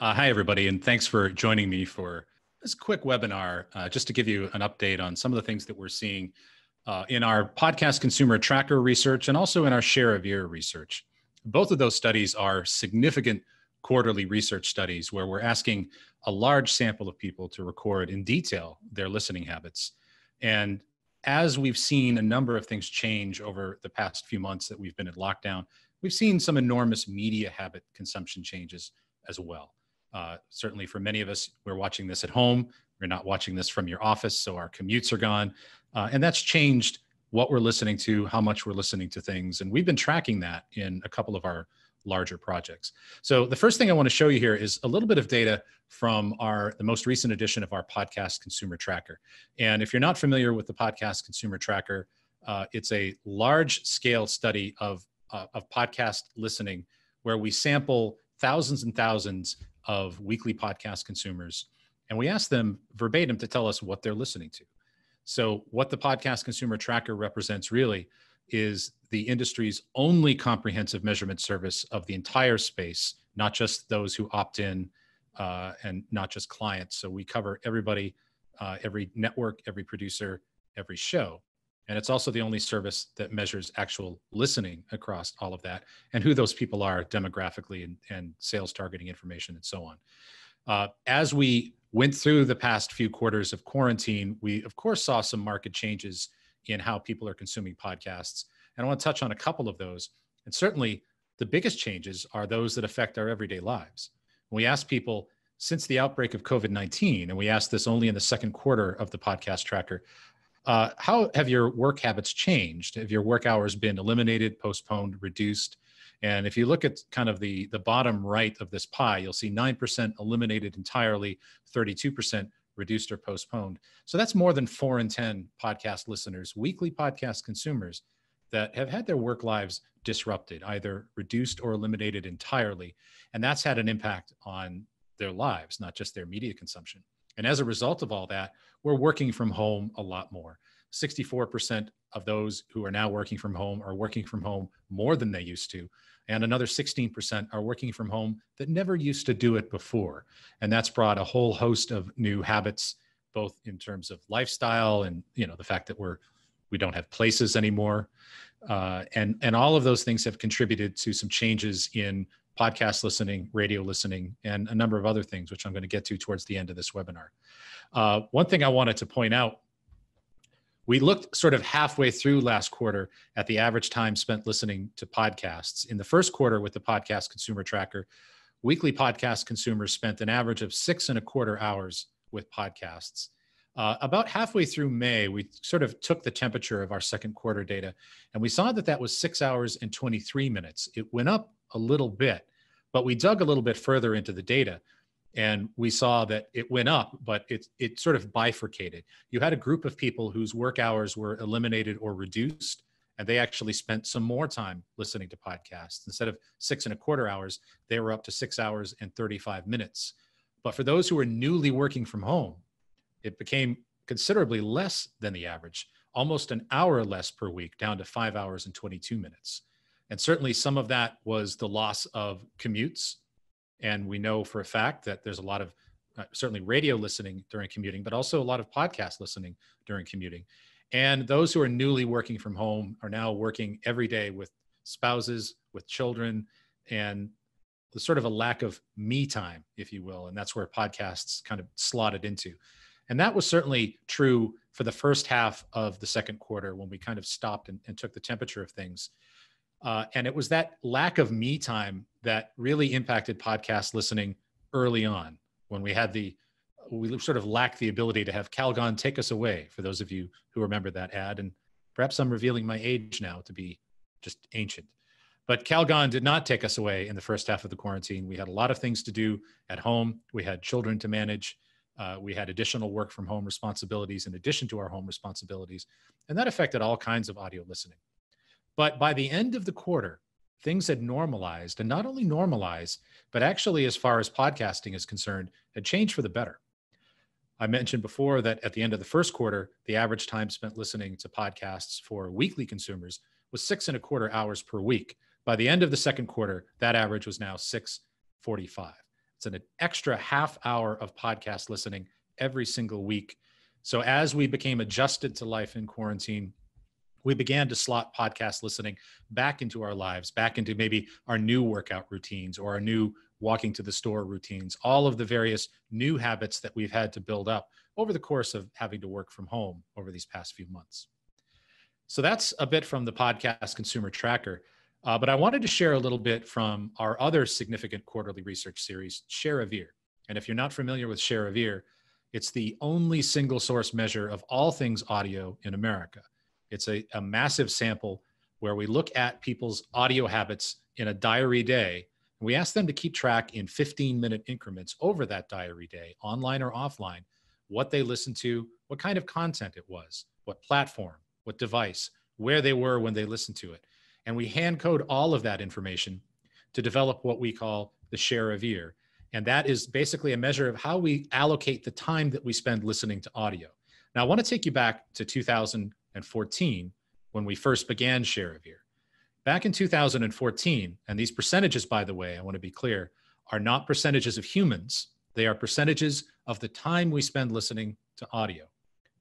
Uh, hi, everybody, and thanks for joining me for this quick webinar uh, just to give you an update on some of the things that we're seeing uh, in our podcast consumer tracker research and also in our share of year research. Both of those studies are significant quarterly research studies where we're asking a large sample of people to record in detail their listening habits. And as we've seen a number of things change over the past few months that we've been in lockdown, we've seen some enormous media habit consumption changes as well. Uh, certainly for many of us, we're watching this at home. We're not watching this from your office, so our commutes are gone. Uh, and that's changed what we're listening to, how much we're listening to things. And we've been tracking that in a couple of our larger projects. So the first thing I want to show you here is a little bit of data from our the most recent edition of our podcast consumer tracker. And if you're not familiar with the podcast consumer tracker, uh, it's a large scale study of uh, of podcast listening where we sample thousands and thousands of weekly podcast consumers, and we asked them verbatim to tell us what they're listening to. So, what the podcast consumer tracker represents really is the industry's only comprehensive measurement service of the entire space, not just those who opt in uh, and not just clients. So, we cover everybody, uh, every network, every producer, every show. And it's also the only service that measures actual listening across all of that and who those people are demographically and, and sales targeting information and so on. Uh, as we went through the past few quarters of quarantine, we of course saw some market changes in how people are consuming podcasts. And I want to touch on a couple of those. And certainly the biggest changes are those that affect our everyday lives. When we asked people, since the outbreak of COVID 19, and we asked this only in the second quarter of the podcast tracker, uh, how have your work habits changed? Have your work hours been eliminated, postponed, reduced? And if you look at kind of the, the bottom right of this pie, you'll see 9% eliminated entirely, 32% reduced or postponed. So that's more than four in 10 podcast listeners, weekly podcast consumers that have had their work lives disrupted, either reduced or eliminated entirely. And that's had an impact on their lives, not just their media consumption. And as a result of all that, we're working from home a lot more. 64% of those who are now working from home are working from home more than they used to. And another 16% are working from home that never used to do it before. And that's brought a whole host of new habits, both in terms of lifestyle and you know the fact that we're we don't have places anymore. Uh, and and all of those things have contributed to some changes in podcast listening, radio listening, and a number of other things, which I'm going to get to towards the end of this webinar. Uh, one thing I wanted to point out we looked sort of halfway through last quarter at the average time spent listening to podcasts. In the first quarter with the podcast consumer tracker, weekly podcast consumers spent an average of six and a quarter hours with podcasts. Uh, about halfway through May, we sort of took the temperature of our second quarter data, and we saw that that was six hours and 23 minutes. It went up a little bit, but we dug a little bit further into the data and we saw that it went up, but it, it sort of bifurcated. You had a group of people whose work hours were eliminated or reduced, and they actually spent some more time listening to podcasts. Instead of six and a quarter hours, they were up to six hours and 35 minutes. But for those who were newly working from home, it became considerably less than the average, almost an hour less per week, down to five hours and 22 minutes. And certainly some of that was the loss of commutes. And we know for a fact that there's a lot of uh, certainly radio listening during commuting, but also a lot of podcast listening during commuting. And those who are newly working from home are now working every day with spouses, with children, and the sort of a lack of me time, if you will. And that's where podcasts kind of slotted into. And that was certainly true for the first half of the second quarter when we kind of stopped and, and took the temperature of things uh, and it was that lack of me time that really impacted podcast listening early on when we had the we sort of lacked the ability to have Calgon take us away. For those of you who remember that ad, and perhaps I'm revealing my age now to be just ancient. But Calgon did not take us away in the first half of the quarantine. We had a lot of things to do at home. We had children to manage. Uh, we had additional work from home responsibilities in addition to our home responsibilities. And that affected all kinds of audio listening. But by the end of the quarter, things had normalized and not only normalized, but actually, as far as podcasting is concerned, had changed for the better. I mentioned before that at the end of the first quarter, the average time spent listening to podcasts for weekly consumers was six and a quarter hours per week. By the end of the second quarter, that average was now 645. It's an extra half hour of podcast listening every single week. So as we became adjusted to life in quarantine, we began to slot podcast listening back into our lives, back into maybe our new workout routines or our new walking to the store routines, all of the various new habits that we've had to build up over the course of having to work from home over these past few months. So that's a bit from the podcast consumer tracker. Uh, but I wanted to share a little bit from our other significant quarterly research series, Ear. And if you're not familiar with Ear, it's the only single source measure of all things audio in America. It's a, a massive sample where we look at people's audio habits in a diary day. And we ask them to keep track in 15 minute increments over that diary day, online or offline, what they listened to, what kind of content it was, what platform, what device, where they were when they listened to it. And we hand code all of that information to develop what we call the share of ear. And that is basically a measure of how we allocate the time that we spend listening to audio. Now, I want to take you back to 2000, and fourteen, when we first began share of year, Back in 2014, and these percentages, by the way, I want to be clear, are not percentages of humans. They are percentages of the time we spend listening to audio.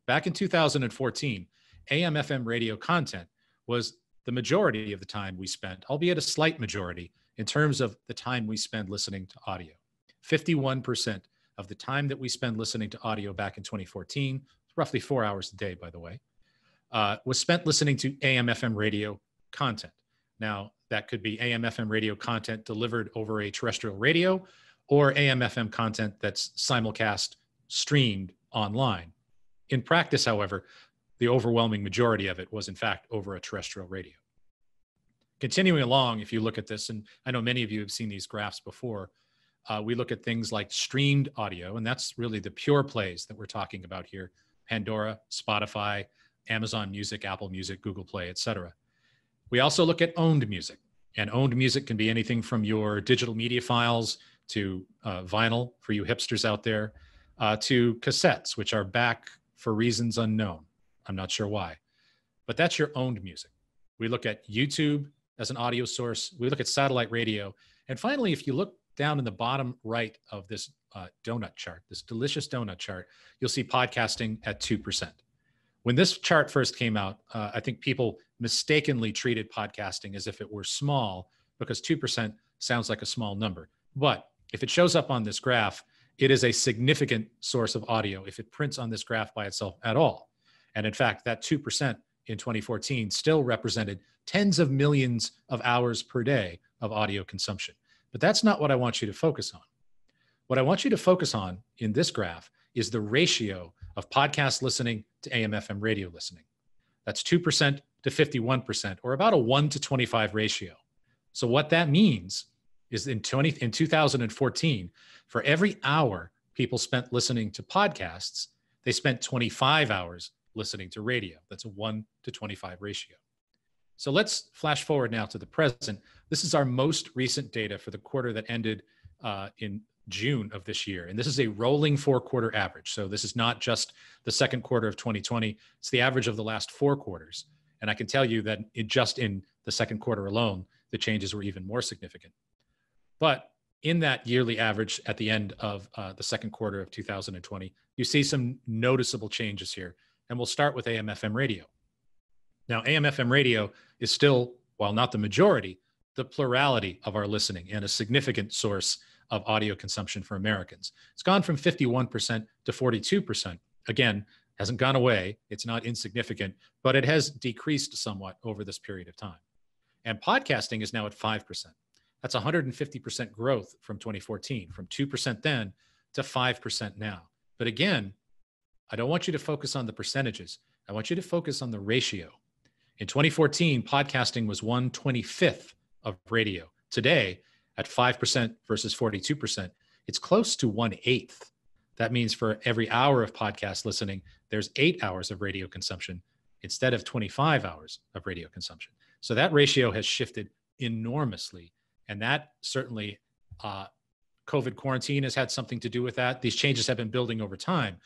Back in 2014, AM FM radio content was the majority of the time we spent, albeit a slight majority, in terms of the time we spend listening to audio. 51% of the time that we spend listening to audio back in 2014, roughly four hours a day, by the way, uh, was spent listening to AM/FM radio content. Now that could be AM/FM radio content delivered over a terrestrial radio, or AM/FM content that's simulcast streamed online. In practice, however, the overwhelming majority of it was in fact over a terrestrial radio. Continuing along, if you look at this, and I know many of you have seen these graphs before, uh, we look at things like streamed audio, and that's really the pure plays that we're talking about here Pandora, Spotify, Amazon Music, Apple Music, Google Play, etc. We also look at owned music, and owned music can be anything from your digital media files to uh, vinyl for you hipsters out there, uh, to cassettes, which are back for reasons unknown. I'm not sure why, but that's your owned music. We look at YouTube as an audio source. We look at satellite radio. And finally, if you look down in the bottom right of this uh, donut chart, this delicious donut chart, you'll see podcasting at 2% when this chart first came out, uh, I think people mistakenly treated podcasting as if it were small because 2% sounds like a small number. But if it shows up on this graph, it is a significant source of audio if it prints on this graph by itself at all. And in fact, that 2% in 2014 still represented tens of millions of hours per day of audio consumption. But that's not what I want you to focus on. What I want you to focus on in this graph is the ratio of podcast listening to AMFM radio listening. That's 2% to 51%, or about a 1 to 25 ratio. So, what that means is in, 20, in 2014, for every hour people spent listening to podcasts, they spent 25 hours listening to radio. That's a 1 to 25 ratio. So let's flash forward now to the present. This is our most recent data for the quarter that ended uh, in June of this year. And this is a rolling four quarter average. So this is not just the second quarter of 2020, it's the average of the last four quarters. And I can tell you that it, just in the second quarter alone, the changes were even more significant. But in that yearly average at the end of uh, the second quarter of 2020, you see some noticeable changes here. And we'll start with AMFM radio. Now, AMFM radio is still, while not the majority, the plurality of our listening and a significant source of audio consumption for Americans. It's gone from 51% to 42%. Again, hasn't gone away, it's not insignificant, but it has decreased somewhat over this period of time. And podcasting is now at 5%. That's 150% growth from 2014, from 2% then to 5% now. But again, I don't want you to focus on the percentages. I want you to focus on the ratio. In 2014, podcasting was 125th of radio. Today, at 5% versus 42%, it's close to one eighth. That means for every hour of podcast listening, there's eight hours of radio consumption instead of 25 hours of radio consumption. So that ratio has shifted enormously. And that certainly, uh, COVID quarantine has had something to do with that. These changes have been building over time,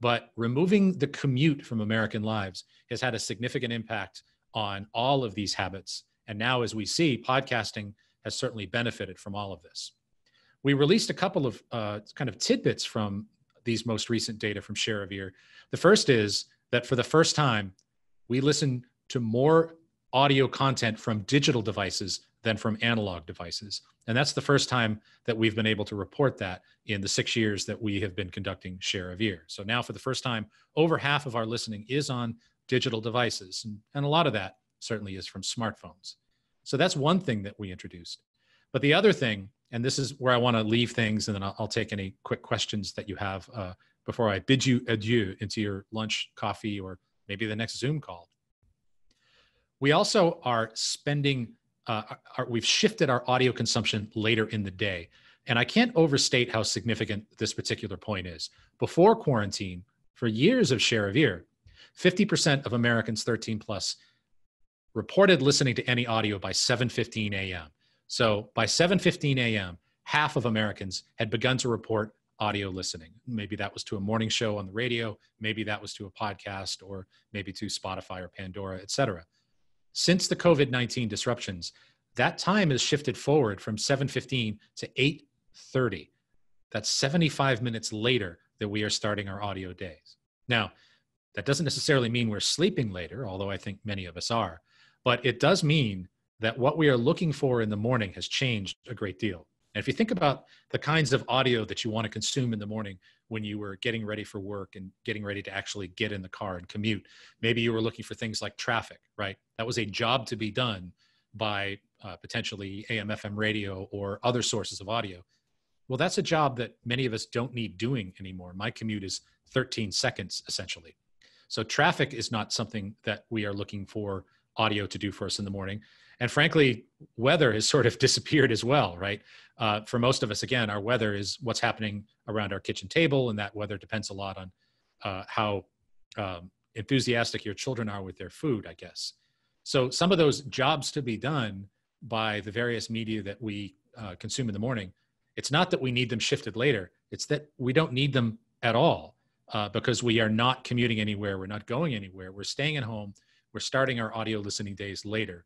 but removing the commute from American lives has had a significant impact on all of these habits. And now, as we see, podcasting has certainly benefited from all of this. We released a couple of uh, kind of tidbits from these most recent data from Share of Ear. The first is that for the first time, we listen to more audio content from digital devices than from analog devices. And that's the first time that we've been able to report that in the six years that we have been conducting Share of Ear. So now, for the first time, over half of our listening is on digital devices. And, and a lot of that certainly is from smartphones. So that's one thing that we introduced. But the other thing, and this is where I want to leave things, and then I'll, I'll take any quick questions that you have uh, before I bid you adieu into your lunch, coffee, or maybe the next Zoom call. We also are spending, uh, our, we've shifted our audio consumption later in the day. And I can't overstate how significant this particular point is. Before quarantine, for years of share of ear, 50% of Americans 13 plus reported listening to any audio by 7:15 a.m. So by 7:15 a.m., half of Americans had begun to report audio listening. Maybe that was to a morning show on the radio, maybe that was to a podcast or maybe to Spotify or Pandora, etc. Since the COVID-19 disruptions, that time has shifted forward from 7:15 to 8:30. That's 75 minutes later that we are starting our audio days. Now, that doesn't necessarily mean we're sleeping later, although I think many of us are, but it does mean that what we are looking for in the morning has changed a great deal. And if you think about the kinds of audio that you want to consume in the morning when you were getting ready for work and getting ready to actually get in the car and commute, maybe you were looking for things like traffic, right? That was a job to be done by uh, potentially AM, FM radio or other sources of audio. Well, that's a job that many of us don't need doing anymore. My commute is 13 seconds essentially. So traffic is not something that we are looking for audio to do for us in the morning. And frankly, weather has sort of disappeared as well, right? Uh, for most of us, again, our weather is what's happening around our kitchen table, and that weather depends a lot on uh, how um, enthusiastic your children are with their food, I guess. So some of those jobs to be done by the various media that we uh, consume in the morning, it's not that we need them shifted later. It's that we don't need them at all uh, because we are not commuting anywhere. We're not going anywhere. We're staying at home. We're starting our audio listening days later.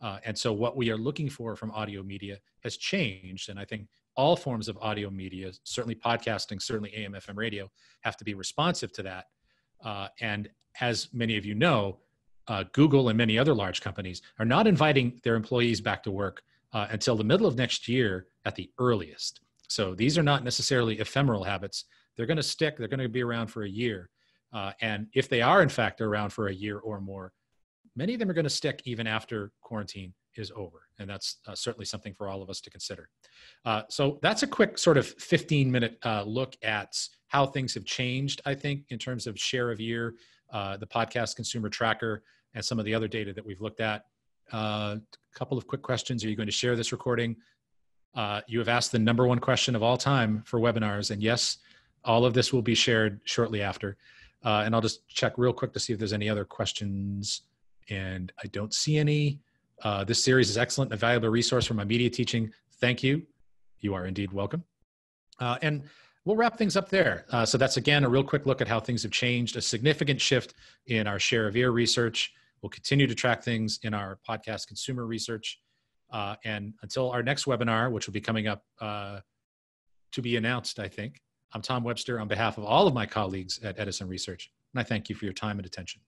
Uh, and so what we are looking for from audio media has changed. And I think all forms of audio media, certainly podcasting, certainly AM, FM radio, have to be responsive to that. Uh, and as many of you know, uh, Google and many other large companies are not inviting their employees back to work uh, until the middle of next year at the earliest. So these are not necessarily ephemeral habits. They're going to stick, they're going to be around for a year. Uh, and if they are, in fact, around for a year or more, many of them are going to stick even after quarantine is over. And that's uh, certainly something for all of us to consider. Uh, so that's a quick sort of 15 minute uh, look at how things have changed, I think, in terms of share of year, uh, the podcast consumer tracker, and some of the other data that we've looked at. A uh, couple of quick questions. Are you going to share this recording? you have asked the number one question of all time for webinars. And yes, all of this will be shared shortly after. Uh, and I'll just check real quick to see if there's any other questions. And I don't see any. Uh, this series is excellent and a valuable resource for my media teaching. Thank you. You are indeed welcome. Uh, and we'll wrap things up there. Uh, so that's again a real quick look at how things have changed, a significant shift in our share of ear research. We'll continue to track things in our podcast consumer research. Uh, and until our next webinar, which will be coming up uh, to be announced, I think, I'm Tom Webster on behalf of all of my colleagues at Edison Research, and I thank you for your time and attention.